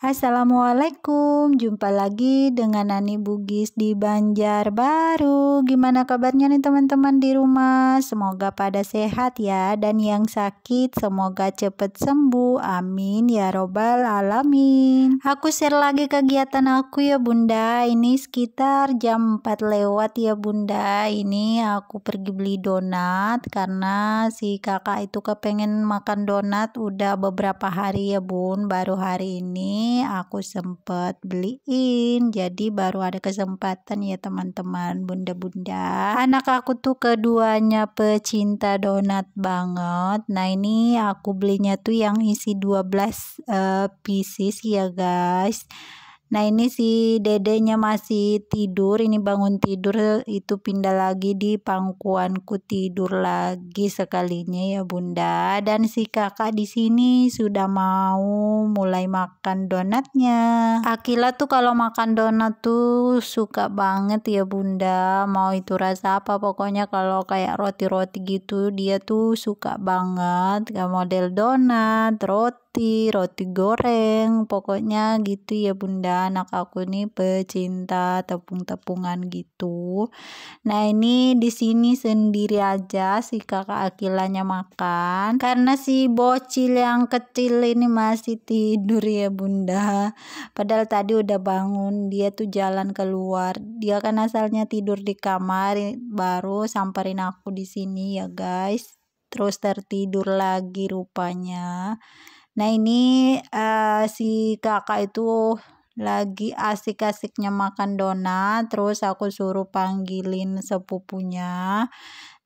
Assalamualaikum, jumpa lagi dengan Nani Bugis di Banjarbaru. Gimana kabarnya nih teman-teman di rumah? Semoga pada sehat ya dan yang sakit semoga cepat sembuh. Amin ya robbal alamin. Aku share lagi kegiatan aku ya Bunda. Ini sekitar jam 4 lewat ya Bunda. Ini aku pergi beli donat karena si kakak itu kepengen makan donat udah beberapa hari ya Bun, baru hari ini aku sempat beliin jadi baru ada kesempatan ya teman-teman bunda-bunda anak aku tuh keduanya pecinta donat banget nah ini aku belinya tuh yang isi 12 uh, eh, pieces ya guys Nah ini si dedenya masih tidur, ini bangun tidur itu pindah lagi di pangkuanku tidur lagi sekalinya ya bunda. Dan si kakak di sini sudah mau mulai makan donatnya. Akila tuh kalau makan donat tuh suka banget ya bunda. Mau itu rasa apa pokoknya kalau kayak roti-roti gitu dia tuh suka banget. gak model donat, roti roti, roti goreng, pokoknya gitu ya bunda anak aku ini pecinta tepung-tepungan gitu. Nah ini di sini sendiri aja si kakak Akilanya makan karena si bocil yang kecil ini masih tidur ya bunda. Padahal tadi udah bangun dia tuh jalan keluar. Dia kan asalnya tidur di kamar baru samperin aku di sini ya guys terus tertidur lagi rupanya Nah ini uh, si kakak itu lagi asik-asiknya makan donat terus aku suruh panggilin sepupunya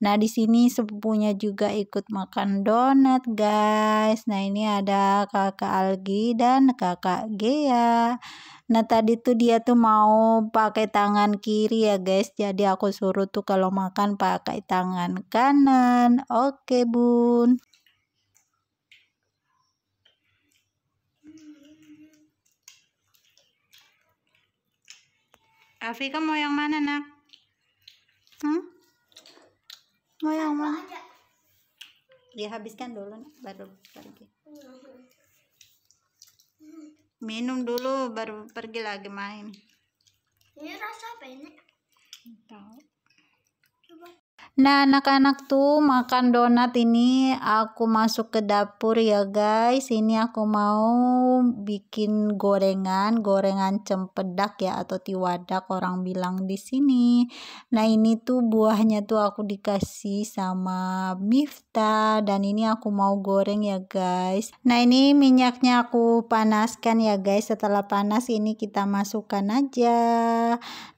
nah di sini sepupunya juga ikut makan donat guys nah ini ada kakak Algi dan kakak Gea nah tadi tuh dia tuh mau pakai tangan kiri ya guys jadi aku suruh tuh kalau makan pakai tangan kanan oke bun Afika mau yang mana nak? Hmm? Mau yang mana? Dia habiskan dulu nak, baru pergi. Minum dulu baru pergi lagi main. Ini rasa apa ini? Tahu. Nah, anak-anak tuh makan donat ini aku masuk ke dapur ya guys. Ini aku mau bikin gorengan, gorengan cempedak ya atau tiwadak orang bilang di sini. Nah, ini tuh buahnya tuh aku dikasih sama Mifta dan ini aku mau goreng ya guys. Nah, ini minyaknya aku panaskan ya guys. Setelah panas ini kita masukkan aja.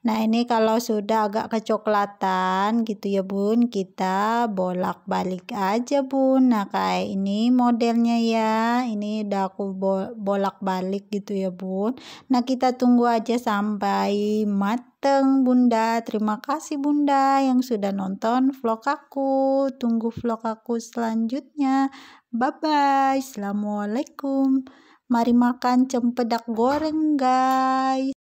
Nah, ini kalau sudah agak kecoklatan gitu ya Bu Bun kita bolak-balik aja Bun nah kayak ini modelnya ya ini udah aku bolak-balik gitu ya Bun nah kita tunggu aja sampai mateng Bunda terima kasih Bunda yang sudah nonton vlog aku tunggu vlog aku selanjutnya bye bye Assalamualaikum mari makan cempedak goreng guys